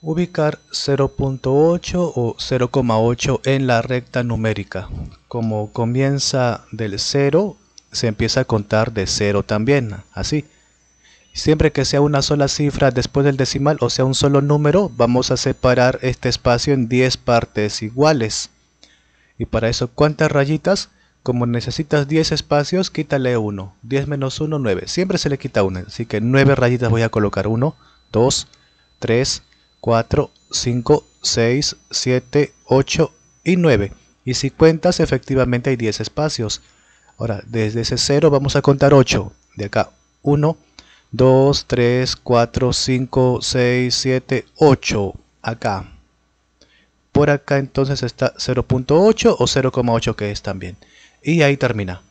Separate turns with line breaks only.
Ubicar 0.8 o 0,8 en la recta numérica. Como comienza del 0, se empieza a contar de 0 también, así. Siempre que sea una sola cifra después del decimal, o sea un solo número, vamos a separar este espacio en 10 partes iguales. Y para eso, ¿cuántas rayitas? Como necesitas 10 espacios, quítale 1. 10 menos 1, 9. Siempre se le quita 1, así que 9 rayitas voy a colocar. 1, 2, 3, 4, 5, 6, 7, 8 y 9. Y si cuentas, efectivamente hay 10 espacios. Ahora, desde ese 0 vamos a contar 8. De acá, 1, 2, 3, 4, 5, 6, 7, 8. Acá. Por acá entonces está 0.8 o 0,8 que es también. Y ahí termina.